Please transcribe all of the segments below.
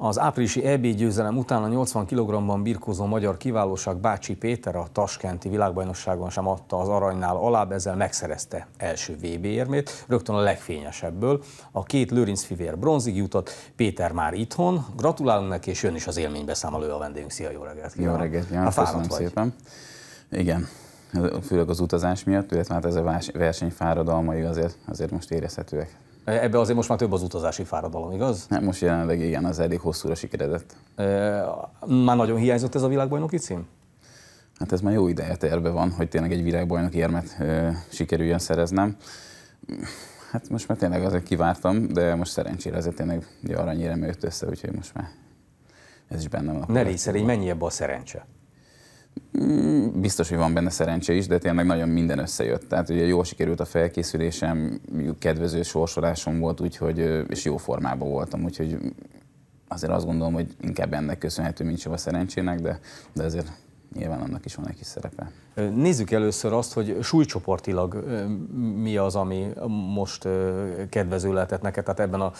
Az áprilisi EB győzelem után a 80 kg-ban birkózó magyar kiválóság Bácsi Péter a taskenti világbajnokságon sem adta az aranynál alább, ezzel megszerezte első VB érmét, rögtön a legfényesebből. A két Lőrinc fivér bronzig jutott, Péter már itthon. Gratulálunk neki, és jön is az élménybeszámoló a vendégünk. Szia, jó reggelt! Jó reggelt, hát A köszönöm vagy. szépen. Igen, főleg az utazás miatt, illetve hát ez a verseny fáradalmai azért, azért most érezhetőek Ebbe azért most már több az utazási fáradalom, igaz? Nem, most jelenleg igen, az elég hosszúra sikeredett. E, már nagyon hiányzott ez a világbajnoki cím? Hát ez már jó ideje terve van, hogy tényleg egy világbajnoki érmet e, sikerüljön szereznem. Hát most már tényleg azért kivártam, de most szerencsére azért tényleg aranyérem jött össze, úgyhogy most már ez is benne van. Ne légy szerény, mennyi ebbe a szerencse? Biztos, hogy van benne szerencse is, de tényleg nagyon minden összejött. Tehát ugye jól sikerült a felkészülésem, kedvező sorsolásom volt, úgyhogy, és jó formában voltam, úgyhogy azért azt gondolom, hogy inkább ennek köszönhető, mint sem a szerencsének, de, de azért nyilván annak is van egy kis szerepe. Nézzük először azt, hogy súlycsoportilag mi az, ami most kedvező lehetett neked, tehát ebben a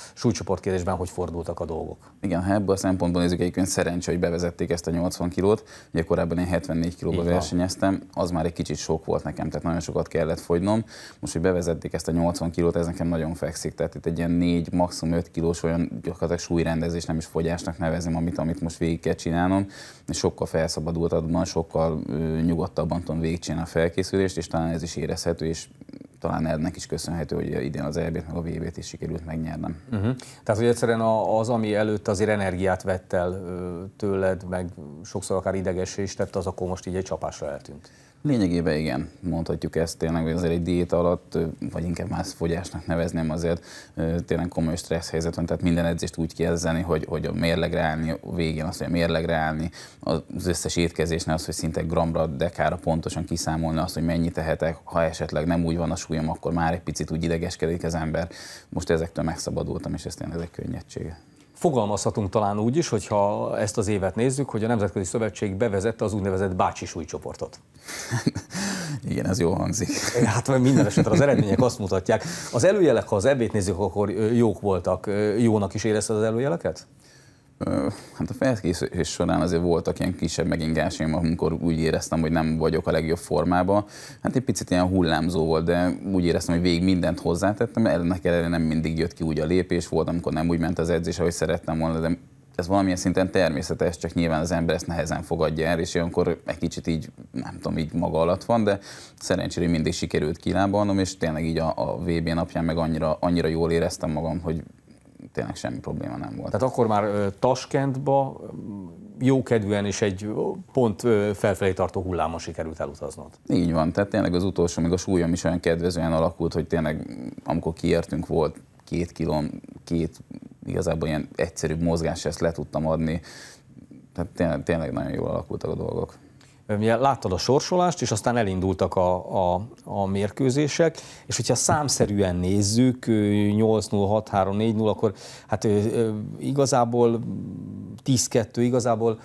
kérdésben hogy fordultak a dolgok? Igen, ha ebből a szempontból nézzük, egyébként szerencsé, hogy bevezették ezt a 80 kilót, ugye korábban én 74 kilóba versenyeztem, az már egy kicsit sok volt nekem, tehát nagyon sokat kellett fogynom. Most, hogy bevezették ezt a 80 kilót, ez nekem nagyon fekszik, tehát itt egy ilyen 4, maximum 5 kilós olyan gyakorlatilag súlyrendezés, nem is fogyásnak nevezem, amit, amit most végig kell csinálnom, és sokkal felszabadultabb tempóban, sokkal nyugodtabban tudom végigcsinálni a felkészülést, és talán ez is érezhető, és talán ennek is köszönhető, hogy idén az EB-t, meg a VB-t is sikerült megnyernem. Uh-huh. Tehát, hogy egyszerűen az, ami előtt azért energiát vett el tőled, meg sokszor akár idegesé is tett, az akkor most így egy csapásra eltűnt. Lényegében igen, mondhatjuk ezt tényleg, hogy azért egy diéta alatt, vagy inkább más fogyásnak nevezném azért, tényleg komoly stressz helyzet van, tehát minden edzést úgy kezdeni, hogy, hogy a mérlegre állni, a végén azt, hogy a mérlegre állni, az összes étkezésnél az, hogy szinte gramra, dekára pontosan kiszámolni azt, hogy mennyit tehetek, ha esetleg nem úgy van a súlyom, akkor már egy picit úgy idegeskedik az ember. Most ezektől megszabadultam, és ez tényleg egy könnyedsége. Fogalmazhatunk talán úgy is, hogyha ezt az évet nézzük, hogy a Nemzetközi Szövetség bevezette az úgynevezett bácsi súlycsoportot. Igen, ez jó hangzik. Hát minden esetre az eredmények azt mutatják. Az előjelek, ha az ebét nézzük, akkor jók voltak. Jónak is érezted az előjeleket? Hát a felkészülés során azért voltak ilyen kisebb megingásaim, amikor úgy éreztem, hogy nem vagyok a legjobb formában. Hát egy picit ilyen hullámzó volt, de úgy éreztem, hogy végig mindent hozzátettem, ennek ellenére nem mindig jött ki úgy a lépés, volt, amikor nem úgy ment az edzés, ahogy szerettem volna, de ez valamilyen szinten természetes, csak nyilván az ember ezt nehezen fogadja el, és ilyenkor egy kicsit így, nem tudom, így maga alatt van, de szerencsére mindig sikerült kilábalnom, és tényleg így a, a VB napján meg annyira, annyira jól éreztem magam, hogy tényleg semmi probléma nem volt. Tehát akkor már Taskentba mm, jókedvűen és egy pont felfelé tartó hullámon sikerült elutaznod. Így van, tehát tényleg az utolsó, még a súlyom is olyan kedvezően alakult, hogy tényleg amikor kiértünk volt két kilom, két igazából ilyen egyszerűbb mozgás, ezt le tudtam adni, tehát tényleg, tényleg nagyon jól alakultak a dolgok láttad a sorsolást, és aztán elindultak a, a, a mérkőzések, és hogyha számszerűen nézzük, 8-0, 6-3, 4-0, akkor hát igazából 10-2, igazából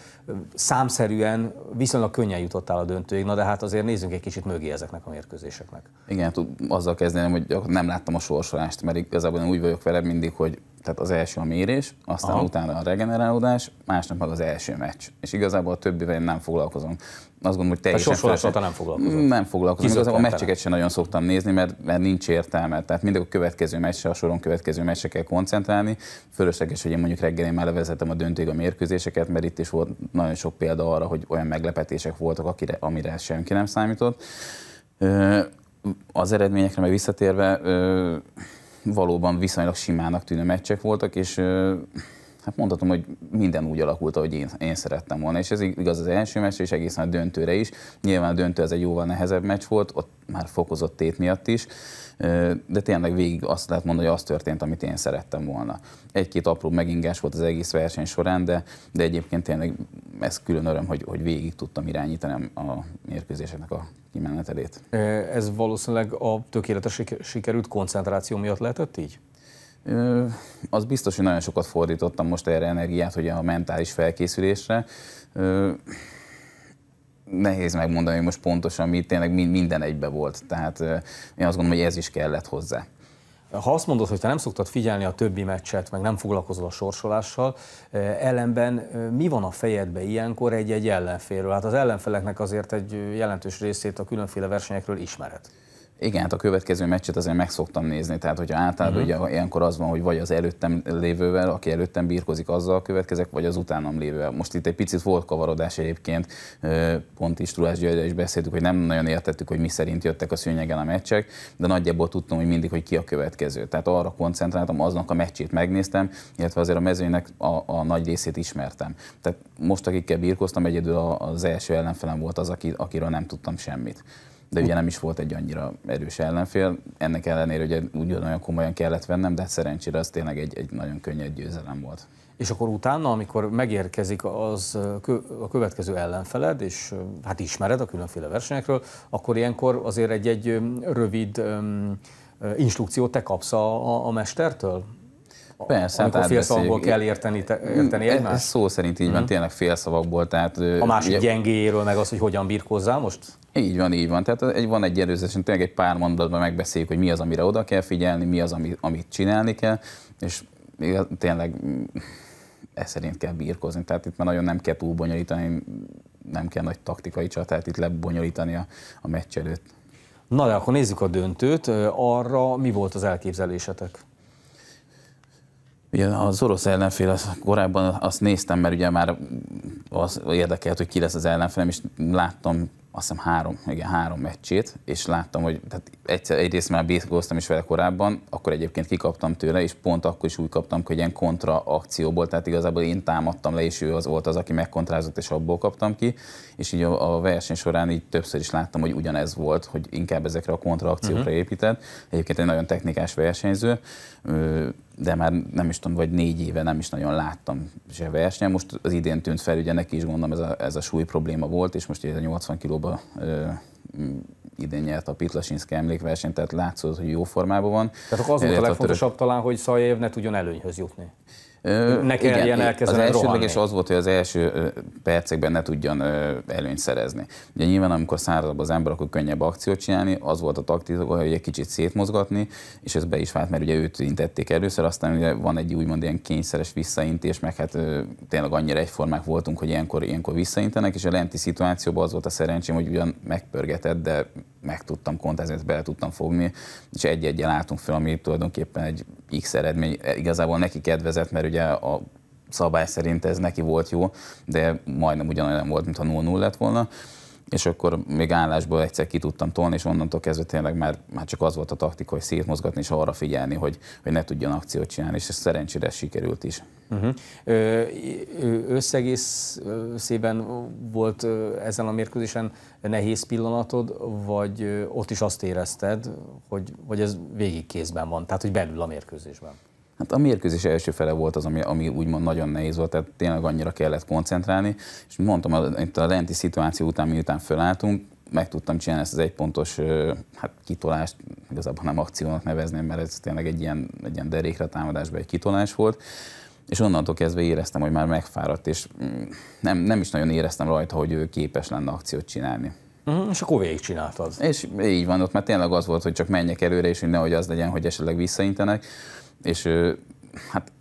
számszerűen viszonylag könnyen jutottál a döntőig, na de hát azért nézzünk egy kicsit mögé ezeknek a mérkőzéseknek. Igen, hát azzal kezdeném, hogy nem láttam a sorsolást, mert igazából én úgy vagyok vele mindig, hogy tehát az első a mérés, aztán Aha. utána a regenerálódás, másnap meg az első meccs. És igazából a többivel én nem foglalkozom azt gondolom, hogy teljesen... A sorsolással nem foglalkozom. Nem foglalkozom. Igazából a meccseket sem nagyon szoktam nézni, mert, mert nincs értelme. Tehát mindig a következő meccsre, a soron következő meccsre kell koncentrálni. Fölösleges, hogy én mondjuk reggel én már levezetem a döntőig a mérkőzéseket, mert itt is volt nagyon sok példa arra, hogy olyan meglepetések voltak, akire, amire senki nem számított. Az eredményekre meg visszatérve valóban viszonylag simának tűnő meccsek voltak, és hát mondhatom, hogy minden úgy alakult, ahogy én, én szerettem volna. És ez igaz az első meccs, és egészen a döntőre is. Nyilván a döntő ez egy jóval nehezebb meccs volt, ott már fokozott tét miatt is, de tényleg végig azt lehet mondani, hogy az történt, amit én szerettem volna. Egy-két apró megingás volt az egész verseny során, de, de egyébként tényleg ez külön öröm, hogy, hogy végig tudtam irányítani a mérkőzéseknek a kimenetelét. Ez valószínűleg a tökéletes sikerült koncentráció miatt lehetett így? Az biztos, hogy nagyon sokat fordítottam most erre energiát, hogy a mentális felkészülésre. Nehéz megmondani, hogy most pontosan mi, tényleg minden egybe volt. Tehát én azt gondolom, hogy ez is kellett hozzá. Ha azt mondod, hogy te nem szoktad figyelni a többi meccset, meg nem foglalkozol a sorsolással, ellenben mi van a fejedbe ilyenkor egy-egy ellenfélről? Hát az ellenfeleknek azért egy jelentős részét a különféle versenyekről ismered. Igen, hát a következő meccset azért meg szoktam nézni, tehát hogyha általában uh-huh. ugye ilyenkor az van, hogy vagy az előttem lévővel, aki előttem bírkozik, azzal következek, vagy az utánam lévővel. Most itt egy picit volt kavarodás egyébként, pont is Tulás Györgyel is beszéltük, hogy nem nagyon értettük, hogy mi szerint jöttek a szőnyegen a meccsek, de nagyjából tudtam, hogy mindig, hogy ki a következő. Tehát arra koncentráltam, aznak a meccsét megnéztem, illetve azért a mezőnek a, a nagy részét ismertem. Tehát most, akikkel birkoztam, egyedül az első ellenfelem volt az, aki, akiről nem tudtam semmit de ugye nem is volt egy annyira erős ellenfél. Ennek ellenére ugye ugyanolyan komolyan kellett vennem, de szerencsére az tényleg egy, egy nagyon könnyed győzelem volt. És akkor utána, amikor megérkezik az a következő ellenfeled, és hát ismered a különféle versenyekről, akkor ilyenkor azért egy-egy rövid instrukciót te kapsz a, a mestertől? Persze, hát amikor hát félszavakból kell érteni, te, érteni egymást? Ez szó szerint így van, mhm. tényleg félszavakból. Tehát, a másik ugye, gyengéjéről, meg az, hogy hogyan birkózzál most? Így van, így van. Tehát egy, van egy előzetesen, tényleg egy pár mondatban megbeszéljük, hogy mi az, amire oda kell figyelni, mi az, ami, amit csinálni kell, és tényleg mm, ez szerint kell birkózni. Tehát itt már nagyon nem kell túl bonyolítani, nem kell nagy taktikai csatát itt lebonyolítani a, a meccs előtt. Na de akkor nézzük a döntőt. Arra mi volt az elképzelésetek? Ugye az orosz ellenfél, az korábban azt néztem, mert ugye már az érdekelt, hogy ki lesz az ellenfelem, és láttam azt hiszem három, igen, három meccsét, és láttam, hogy tehát egyszer, egyrészt már birkóztam is vele korábban, akkor egyébként kikaptam tőle, és pont akkor is úgy kaptam, hogy ilyen kontra akcióból, tehát igazából én támadtam le, és ő az volt az, aki megkontrázott, és abból kaptam ki, és így a, a verseny során így többször is láttam, hogy ugyanez volt, hogy inkább ezekre a kontra akciókra uh-huh. épített. Egyébként egy nagyon technikás versenyző, de már nem is tudom, vagy négy éve nem is nagyon láttam se versenyen. Most az idén tűnt fel, ugye neki is gondolom ez a, ez a súly probléma volt, és most ez a 80 kg Pozsonyba idén nyert a Pitlasinszki emlékversenyt, tehát látszott, hogy jó formában van. Tehát akkor az volt a legfontosabb török... talán, hogy Szajév ne tudjon előnyhöz jutni ne kelljen elkezdeni Az elsődleges az volt, hogy az első percekben ne tudjon előnyt szerezni. Ugye nyilván, amikor szárazabb az ember, akkor könnyebb akciót csinálni, az volt a taktika, hogy egy kicsit szétmozgatni, és ez be is vált, mert ugye őt intették először, aztán ugye van egy úgymond ilyen kényszeres visszaintés, meg hát tényleg annyira egyformák voltunk, hogy ilyenkor, ilyenkor visszaintenek, és a lenti szituációban az volt a szerencsém, hogy ugyan megpörgetett, de meg tudtam kontázni, bele tudtam fogni, és egy-egyen álltunk fel, ami tulajdonképpen egy X eredmény igazából neki kedvezett, mert ugye a szabály szerint ez neki volt jó, de majdnem ugyanolyan volt, mintha 0-0 lett volna és akkor még állásból egyszer ki tudtam tolni, és onnantól kezdve tényleg már, már csak az volt a taktika, hogy szétmozgatni, és arra figyelni, hogy, hogy ne tudjon akciót csinálni, és ez szerencsére sikerült is. Uh-huh. Mhm. szében volt ezen a mérkőzésen nehéz pillanatod, vagy ott is azt érezted, hogy, hogy ez végig kézben van, tehát hogy belül a mérkőzésben? Hát a mérkőzés első fele volt az, ami, ami úgymond nagyon nehéz volt, tehát tényleg annyira kellett koncentrálni, és mondtam, itt a lenti szituáció után, miután fölálltunk, meg tudtam csinálni ezt az egypontos hát, kitolást, igazából nem akciónak nevezném, mert ez tényleg egy ilyen, egy ilyen derékre támadásban egy kitolás volt, és onnantól kezdve éreztem, hogy már megfáradt, és mm, nem, nem is nagyon éreztem rajta, hogy ő képes lenne akciót csinálni. Uh-huh, és akkor végigcsináltad. És így van, ott már tényleg az volt, hogy csak menjek előre, és hogy nehogy az legyen, hogy esetleg visszaintenek és hát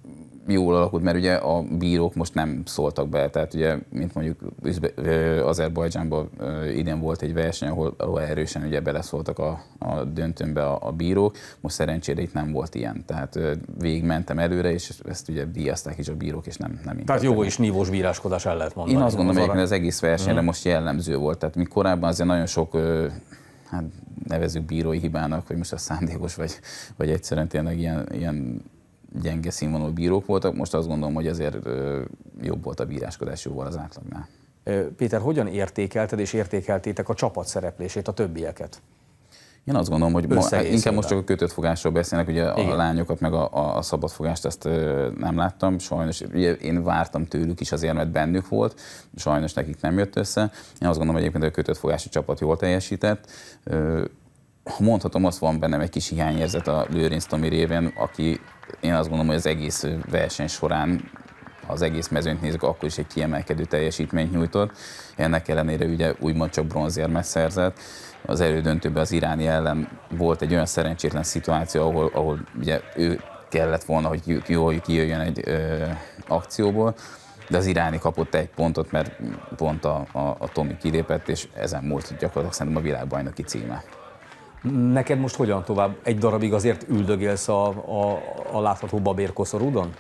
jól alakult, mert ugye a bírók most nem szóltak be, tehát ugye, mint mondjuk Azerbajdzsánban idén volt egy verseny, ahol, ahol erősen ugye beleszóltak a, a döntőnbe a, a bírók, most szerencsére itt nem volt ilyen, tehát végigmentem előre, és ezt ugye díjazták is a bírók, és nem nem. Tehát jó és nívós bíráskodás el lehet mondani. Én azt gondolom, hogy az egész versenyre uh-huh. most jellemző volt, tehát mi korábban azért nagyon sok hát nevezük bírói hibának, hogy most a szándékos, vagy, vagy egyszerűen tényleg ilyen, ilyen gyenge színvonalú bírók voltak. Most azt gondolom, hogy azért jobb volt a bíráskodás jóval az átlagnál. Péter, hogyan értékelted és értékeltétek a csapat szereplését, a többieket? Én azt gondolom, hogy ma, hát inkább most csak a kötött fogásról beszélnek, ugye Igen. a lányokat, meg a, a fogást, ezt ö, nem láttam, sajnos ugye én vártam tőlük is azért, mert bennük volt, sajnos nekik nem jött össze. Én azt gondolom, hogy egyébként a kötött fogási csapat jól teljesített, ö, ha mondhatom, azt van bennem egy kis hiányérzet a Lőrinc Tomi révén, aki én azt gondolom, hogy az egész verseny során az egész mezőnyt nézzük, akkor is egy kiemelkedő teljesítményt nyújtott. Ennek ellenére ugye úgymond csak bronzérmet szerzett. Az elődöntőben az iráni ellen volt egy olyan szerencsétlen szituáció, ahol, ahol ugye ő kellett volna, hogy jól kijöjjön egy ö, akcióból, de az iráni kapott egy pontot, mert pont a, a, a Tomi kilépett, és ezen múlt gyakorlatilag szerintem a világbajnoki címe. Neked most hogyan tovább? Egy darabig azért üldögélsz a, a, a látható babérkoszorúdon?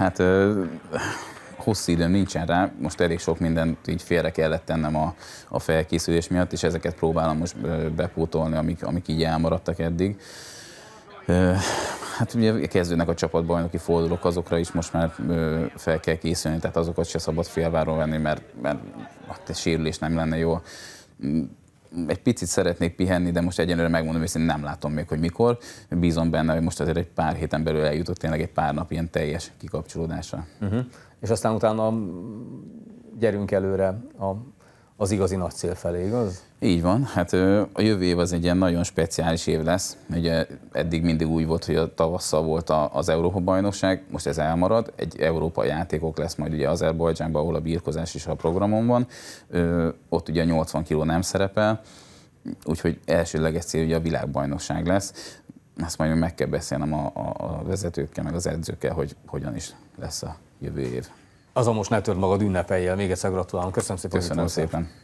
Hát ö, hosszú időm nincsen rá, most elég sok mindent így félre kellett tennem a, a felkészülés miatt, és ezeket próbálom most bepótolni, amik, amik így elmaradtak eddig. Ö, hát ugye kezdődnek a csapatbajnoki fordulók, azokra is most már ö, fel kell készülni, tehát azokat se szabad félváról venni, mert, mert a sérülés nem lenne jó egy picit szeretnék pihenni, de most egyenlőre megmondom, hogy nem látom még, hogy mikor. Bízom benne, hogy most azért egy pár héten belül eljutott tényleg egy pár nap ilyen teljes kikapcsolódásra. Uh-huh. És aztán utána mm, gyerünk előre a az igazi nagy cél felé, igaz? Így van, hát a jövő év az egy ilyen nagyon speciális év lesz. Ugye eddig mindig úgy volt, hogy a tavasszal volt az Európa-bajnokság, most ez elmarad, egy Európa játékok lesz majd ugye Azerbajdzsánban, ahol a birkozás is a programon van, ott ugye 80 kiló nem szerepel, úgyhogy elsőleges cél ugye a világbajnokság lesz. Ezt majd meg kell beszélnem a, a, a vezetőkkel, meg az edzőkkel, hogy hogyan is lesz a jövő év. Azon most ne törd magad ünnepeljél. Még egyszer gratulálom. Köszönöm szépen. Köszönöm szépen.